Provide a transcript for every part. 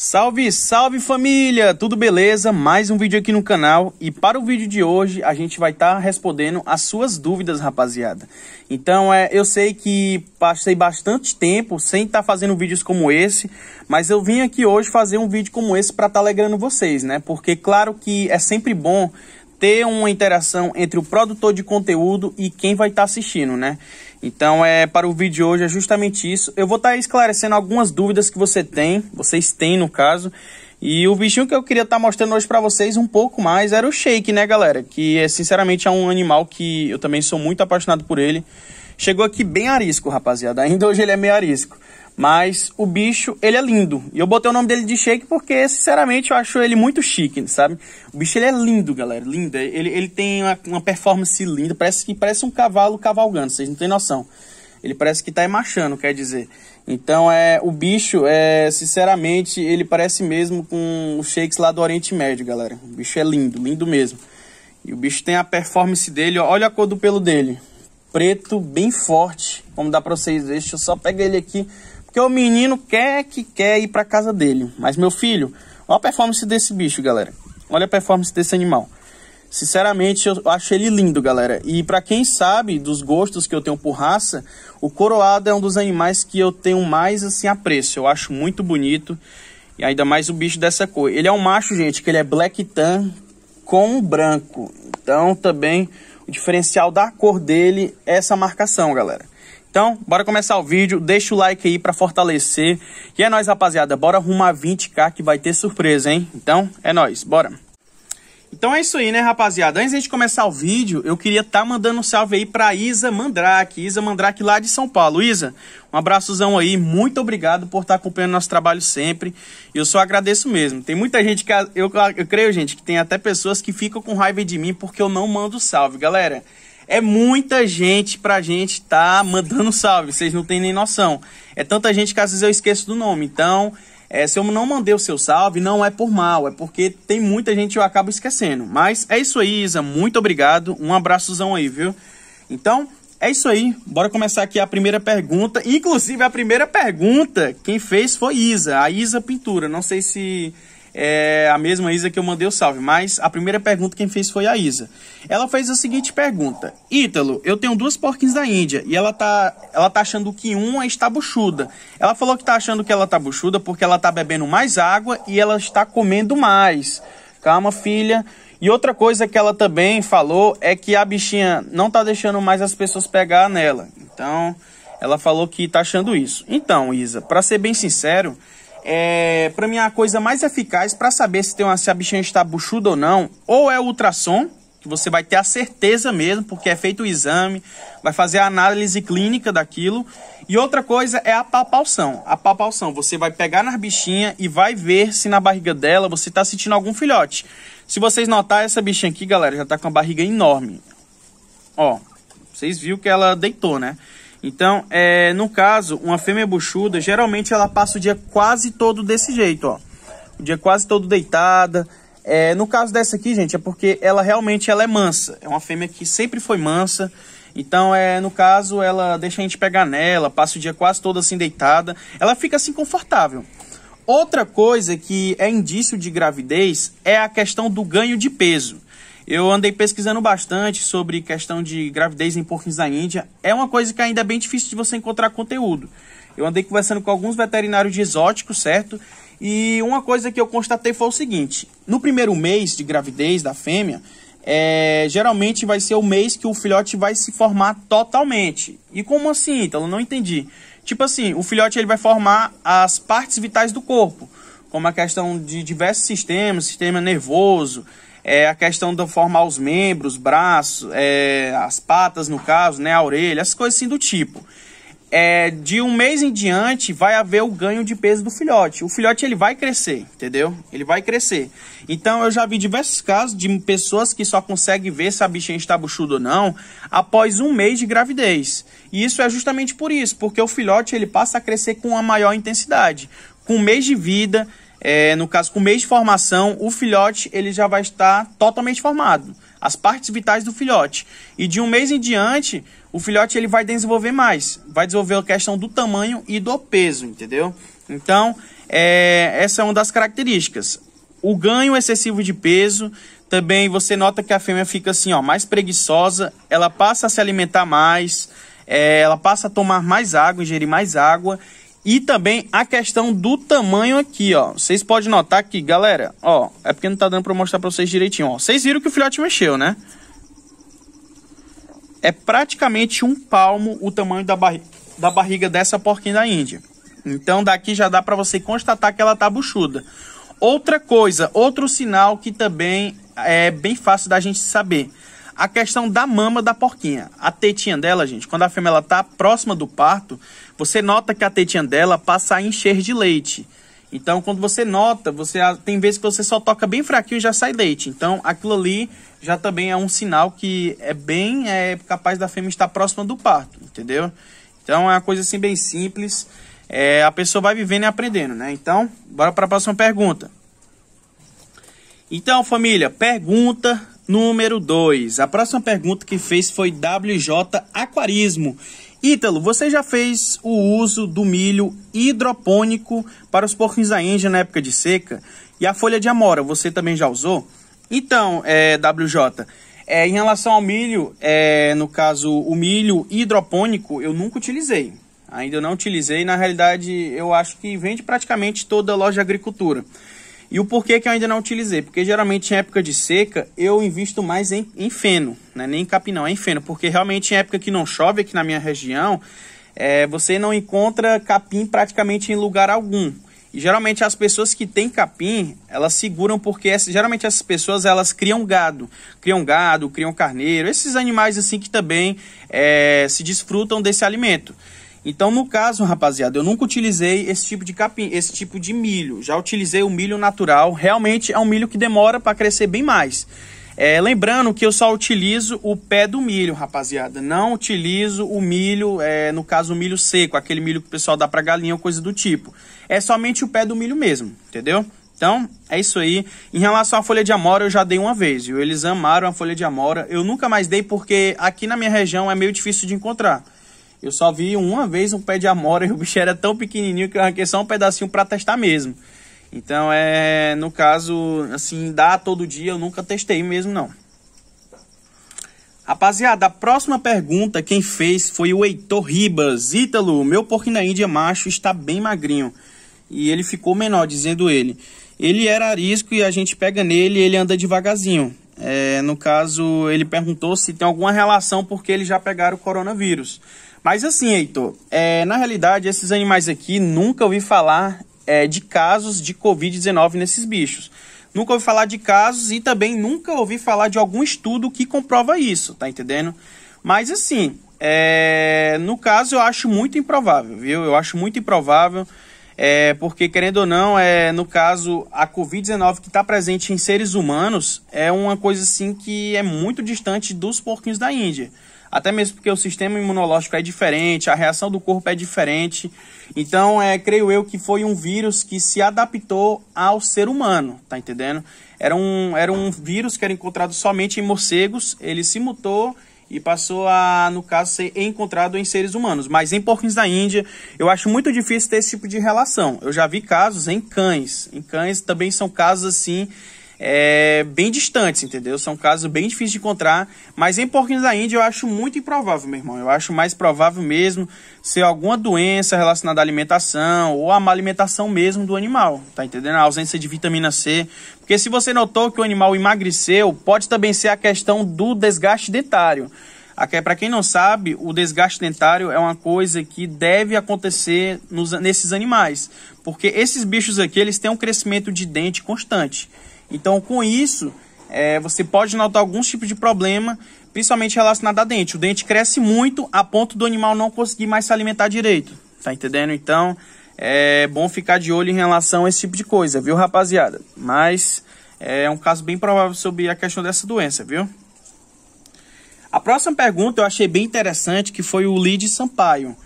Salve, salve família! Tudo beleza? Mais um vídeo aqui no canal e para o vídeo de hoje a gente vai estar tá respondendo as suas dúvidas, rapaziada. Então, é, eu sei que passei bastante tempo sem estar tá fazendo vídeos como esse, mas eu vim aqui hoje fazer um vídeo como esse para estar tá alegrando vocês, né? Porque claro que é sempre bom ter uma interação entre o produtor de conteúdo e quem vai estar tá assistindo, né? Então, é para o vídeo de hoje é justamente isso. Eu vou estar tá esclarecendo algumas dúvidas que você tem, vocês têm no caso. E o bichinho que eu queria estar tá mostrando hoje para vocês um pouco mais era o Shake, né, galera? Que é sinceramente é um animal que eu também sou muito apaixonado por ele. Chegou aqui bem arisco, rapaziada. Ainda hoje ele é meio arisco. Mas o bicho, ele é lindo. E eu botei o nome dele de Shake porque, sinceramente, eu acho ele muito chique, sabe? O bicho, ele é lindo, galera. Lindo. Ele, ele tem uma, uma performance linda. Parece que parece um cavalo cavalgando, vocês não têm noção. Ele parece que tá marchando, quer dizer. Então, é o bicho, é sinceramente, ele parece mesmo com os shakes lá do Oriente Médio, galera. O bicho é lindo, lindo mesmo. E o bicho tem a performance dele. Olha a cor do pelo dele. Preto, bem forte. Como dá pra vocês verem. Deixa eu só pegar ele aqui porque o menino quer que quer ir para casa dele. Mas meu filho, olha a performance desse bicho, galera. Olha a performance desse animal. Sinceramente, eu acho ele lindo, galera. E para quem sabe dos gostos que eu tenho por raça, o coroado é um dos animais que eu tenho mais assim apreço. Eu acho muito bonito. E ainda mais o bicho dessa cor. Ele é um macho, gente, que ele é black tan com branco. Então, também o diferencial da cor dele é essa marcação, galera. Então, bora começar o vídeo, deixa o like aí para fortalecer. E é nóis, rapaziada, bora arrumar 20k que vai ter surpresa, hein? Então, é nóis, bora! Então é isso aí, né, rapaziada? Antes de começar o vídeo, eu queria estar tá mandando um salve aí pra Isa Mandrake, Isa Mandrake lá de São Paulo. Isa, um abraçozão aí, muito obrigado por estar tá acompanhando nosso trabalho sempre. Eu só agradeço mesmo. Tem muita gente que, eu, eu creio, gente, que tem até pessoas que ficam com raiva de mim porque eu não mando salve, galera. É muita gente pra gente tá mandando salve, vocês não têm nem noção. É tanta gente que às vezes eu esqueço do nome. Então, é, se eu não mandei o seu salve, não é por mal, é porque tem muita gente que eu acabo esquecendo. Mas é isso aí, Isa. Muito obrigado. Um abraçozão aí, viu? Então, é isso aí. Bora começar aqui a primeira pergunta. Inclusive, a primeira pergunta, quem fez foi Isa, a Isa Pintura. Não sei se é a mesma Isa que eu mandei o salve, mas a primeira pergunta quem fez foi a Isa. Ela fez a seguinte pergunta: Ítalo, eu tenho duas porquinhas da Índia e ela tá, ela tá achando que uma é está buchuda. Ela falou que tá achando que ela tá buchuda porque ela tá bebendo mais água e ela está comendo mais. Calma, filha. E outra coisa que ela também falou é que a bichinha não tá deixando mais as pessoas pegar nela. Então, ela falou que tá achando isso. Então, Isa, para ser bem sincero, é, para mim, é a coisa mais eficaz para saber se, tem uma, se a bichinha está buchuda ou não, ou é ultrassom, que você vai ter a certeza mesmo, porque é feito o exame, vai fazer a análise clínica daquilo. E outra coisa é a palpação. A palpação, você vai pegar nas bichinhas e vai ver se na barriga dela você está sentindo algum filhote. Se vocês notarem, essa bichinha aqui, galera, já está com a barriga enorme. Ó, vocês viram que ela deitou, né? Então, é, no caso, uma fêmea buchuda, geralmente ela passa o dia quase todo desse jeito, ó. O dia quase todo deitada. É, no caso dessa aqui, gente, é porque ela realmente ela é mansa. É uma fêmea que sempre foi mansa. Então, é, no caso, ela deixa a gente pegar nela, passa o dia quase todo assim deitada. Ela fica assim confortável. Outra coisa que é indício de gravidez é a questão do ganho de peso. Eu andei pesquisando bastante sobre questão de gravidez em porquinhos da Índia. É uma coisa que ainda é bem difícil de você encontrar conteúdo. Eu andei conversando com alguns veterinários de exóticos, certo? E uma coisa que eu constatei foi o seguinte: no primeiro mês de gravidez da fêmea, é, geralmente vai ser o mês que o filhote vai se formar totalmente. E como assim, Então Não entendi. Tipo assim, o filhote ele vai formar as partes vitais do corpo, como a questão de diversos sistemas, sistema nervoso, é, a questão de formar os membros, braços, é, as patas, no caso, né, a orelha, as coisas assim do tipo. É, de um mês em diante vai haver o ganho de peso do filhote. O filhote ele vai crescer, entendeu? Ele vai crescer. Então eu já vi diversos casos de pessoas que só conseguem ver se a bichinha está buchuda ou não após um mês de gravidez. E isso é justamente por isso, porque o filhote ele passa a crescer com uma maior intensidade. Com um mês de vida, é, no caso, com mês de formação, o filhote ele já vai estar totalmente formado. As partes vitais do filhote. E de um mês em diante, o filhote ele vai desenvolver mais. Vai desenvolver a questão do tamanho e do peso, entendeu? Então, é, essa é uma das características. O ganho excessivo de peso. Também você nota que a fêmea fica assim, ó, mais preguiçosa. Ela passa a se alimentar mais. É, ela passa a tomar mais água, ingerir mais água e também a questão do tamanho aqui, ó. Vocês podem notar que, galera, ó, é porque não tá dando para mostrar para vocês direitinho, ó. Vocês viram que o filhote mexeu, né? É praticamente um palmo o tamanho da, barri da barriga dessa porquinha da Índia. Então daqui já dá para você constatar que ela tá buchuda. Outra coisa, outro sinal que também é bem fácil da gente saber a questão da mama da porquinha. A tetinha dela, gente, quando a fêmea está próxima do parto, você nota que a tetinha dela passa a encher de leite. Então, quando você nota, você tem vezes que você só toca bem fraquinho e já sai leite. Então, aquilo ali já também é um sinal que é bem é, capaz da fêmea estar próxima do parto, entendeu? Então, é uma coisa assim bem simples. É, a pessoa vai vivendo e aprendendo, né? Então, bora para a próxima pergunta. Então, família, pergunta Número 2. A próxima pergunta que fez foi WJ Aquarismo. Ítalo, você já fez o uso do milho hidropônico para os porquinhos da Índia na época de seca? E a folha de amora, você também já usou? Então, é, WJ, é, em relação ao milho, é, no caso, o milho hidropônico, eu nunca utilizei. Ainda não utilizei, na realidade, eu acho que vende praticamente toda loja de agricultura. E o porquê que eu ainda não utilizei? Porque geralmente em época de seca eu invisto mais em, em feno, né? nem em não é em feno, porque realmente em época que não chove aqui na minha região, é, você não encontra capim praticamente em lugar algum. E geralmente as pessoas que têm capim, elas seguram porque essa, geralmente essas pessoas elas criam gado, criam gado, criam carneiro, esses animais assim que também é, se desfrutam desse alimento. Então, no caso, rapaziada, eu nunca utilizei esse tipo de capim, esse tipo de milho. Já utilizei o milho natural. Realmente é um milho que demora para crescer bem mais. É, lembrando que eu só utilizo o pé do milho, rapaziada. Não utilizo o milho, é, no caso o milho seco, aquele milho que o pessoal dá para galinha ou coisa do tipo. É somente o pé do milho mesmo, entendeu? Então, é isso aí. Em relação à folha de amora, eu já dei uma vez, viu? Eles amaram a folha de amora. Eu nunca mais dei porque aqui na minha região é meio difícil de encontrar. Eu só vi uma vez um pé de amora e o bicho era tão pequenininho que eu arranquei só um pedacinho para testar mesmo. Então é, no caso, assim, dá todo dia, eu nunca testei mesmo não. Rapaziada, a próxima pergunta quem fez foi o Heitor Ribas. Ítalo, meu porquinho da Índia macho está bem magrinho. E ele ficou menor, dizendo ele. Ele era arisco e a gente pega nele e ele anda devagarzinho. É, no caso, ele perguntou se tem alguma relação porque eles já pegaram o coronavírus. Mas assim, Heitor, é, na realidade, esses animais aqui nunca ouvi falar é, de casos de Covid-19 nesses bichos. Nunca ouvi falar de casos e também nunca ouvi falar de algum estudo que comprova isso, tá entendendo? Mas assim, é, no caso eu acho muito improvável, viu? Eu acho muito improvável. É, porque, querendo ou não, é, no caso, a Covid-19 que está presente em seres humanos é uma coisa assim que é muito distante dos porquinhos da Índia até mesmo porque o sistema imunológico é diferente, a reação do corpo é diferente. Então, é, creio eu que foi um vírus que se adaptou ao ser humano, tá entendendo? Era um, era um vírus que era encontrado somente em morcegos, ele se mutou e passou a, no caso, ser encontrado em seres humanos. Mas em porquinhos da Índia, eu acho muito difícil ter esse tipo de relação. Eu já vi casos em cães. Em cães também são casos assim é, bem distantes, entendeu? São casos bem difíceis de encontrar, mas em porquinhos da Índia eu acho muito improvável, meu irmão. Eu acho mais provável mesmo ser alguma doença relacionada à alimentação ou à má alimentação mesmo do animal, tá entendendo? A ausência de vitamina C. Porque se você notou que o animal emagreceu, pode também ser a questão do desgaste dentário. Para quem não sabe, o desgaste dentário é uma coisa que deve acontecer nos, nesses animais, porque esses bichos aqui eles têm um crescimento de dente constante. Então, com isso, é, você pode notar alguns tipos de problema, principalmente relacionado a dente. O dente cresce muito a ponto do animal não conseguir mais se alimentar direito. Tá entendendo? Então, é bom ficar de olho em relação a esse tipo de coisa, viu, rapaziada? Mas é um caso bem provável sobre a questão dessa doença, viu? A próxima pergunta eu achei bem interessante, que foi o Lid Sampaio.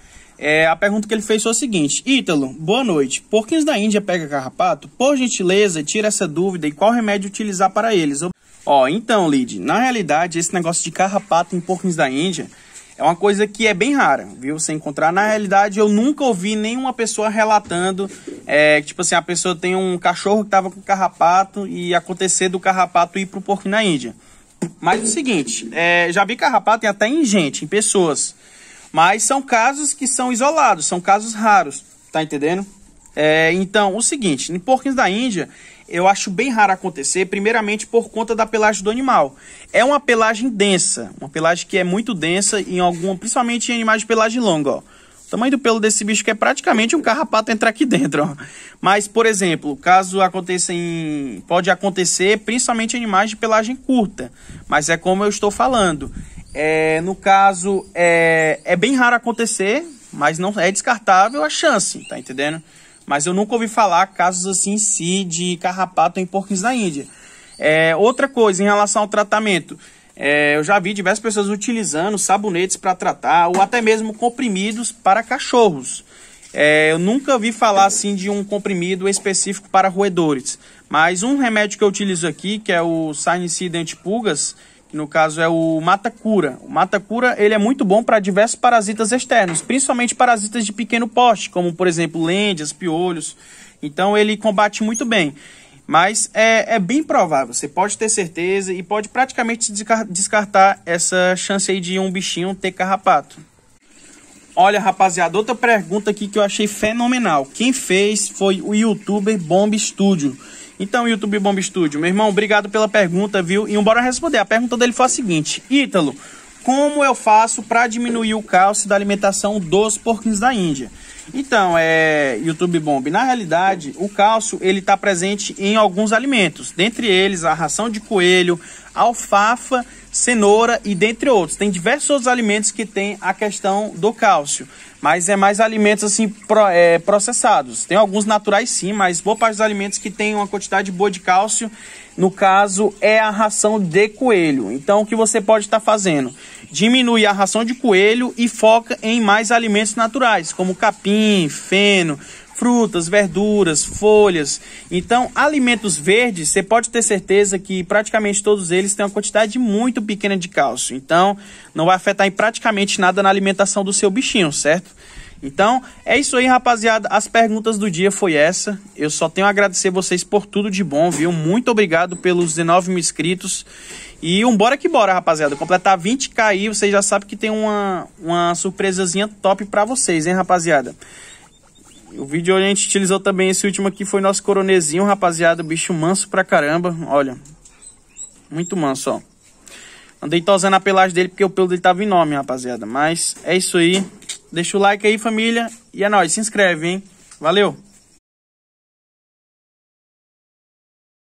É, a pergunta que ele fez foi a seguinte: Ítalo, boa noite. Porquinhos da Índia pega carrapato? Por gentileza, tira essa dúvida e qual remédio utilizar para eles? Ó, então, Lid, na realidade, esse negócio de carrapato em porquinhos da Índia é uma coisa que é bem rara, viu? Você encontrar. Na realidade, eu nunca ouvi nenhuma pessoa relatando é, que, tipo assim, a pessoa tem um cachorro que estava com carrapato e acontecer do carrapato ir pro porquinho na Índia. Mas é o seguinte, é, já vi carrapato até em gente, em pessoas. Mas são casos que são isolados, são casos raros, tá entendendo? É, então, o seguinte, em porquinhos da Índia, eu acho bem raro acontecer, primeiramente por conta da pelagem do animal. É uma pelagem densa, uma pelagem que é muito densa em principalmente em animais de pelagem longa, ó. O tamanho do pelo desse bicho que é praticamente um carrapato entrar aqui dentro, ó. Mas, por exemplo, caso aconteça em... pode acontecer principalmente em animais de pelagem curta, mas é como eu estou falando. É, no caso, é, é bem raro acontecer, mas não é descartável a chance, tá entendendo? Mas eu nunca ouvi falar casos assim em si de carrapato em porquinhos da Índia. É, outra coisa em relação ao tratamento. É, eu já vi diversas pessoas utilizando sabonetes para tratar ou até mesmo comprimidos para cachorros. É, eu nunca vi falar assim de um comprimido específico para roedores, mas um remédio que eu utilizo aqui, que é o Sinicid pulgas que no caso é o mata-cura. O mata-cura ele é muito bom para diversos parasitas externos, principalmente parasitas de pequeno porte, como por exemplo lêndias, piolhos. Então ele combate muito bem. Mas é, é bem provável, você pode ter certeza e pode praticamente descartar essa chance aí de um bichinho ter carrapato. Olha, rapaziada, outra pergunta aqui que eu achei fenomenal. Quem fez foi o youtuber Bomb Studio. Então, YouTube Bomba Estúdio, meu irmão, obrigado pela pergunta, viu? E bora responder. A pergunta dele foi a seguinte: Ítalo, como eu faço para diminuir o cálcio da alimentação dos porquinhos da Índia? Então, é YouTube Bomb. Na realidade, o cálcio ele está presente em alguns alimentos, dentre eles a ração de coelho, alfafa, cenoura e dentre outros. Tem diversos outros alimentos que têm a questão do cálcio, mas é mais alimentos assim pro, é, processados. Tem alguns naturais sim, mas boa parte dos alimentos que tem uma quantidade boa de cálcio, no caso é a ração de coelho. Então, o que você pode estar tá fazendo? Diminui a ração de coelho e foca em mais alimentos naturais, como capim capim, feno, frutas, verduras, folhas. Então, alimentos verdes, você pode ter certeza que praticamente todos eles têm uma quantidade muito pequena de cálcio. Então, não vai afetar em praticamente nada na alimentação do seu bichinho, certo? Então, é isso aí, rapaziada. As perguntas do dia foi essa. Eu só tenho a agradecer vocês por tudo de bom, viu? Muito obrigado pelos 19 mil inscritos. E um bora que bora, rapaziada. Completar 20k aí, vocês já sabem que tem uma, uma surpresazinha top pra vocês, hein, rapaziada? O vídeo a gente utilizou também, esse último aqui foi nosso coronezinho, rapaziada. Bicho manso pra caramba, olha. Muito manso, ó. Andei tosando a pelagem dele porque o pelo dele tava enorme, rapaziada. Mas é isso aí. Deixa o like aí, família. E é nóis, se inscreve, hein? Valeu!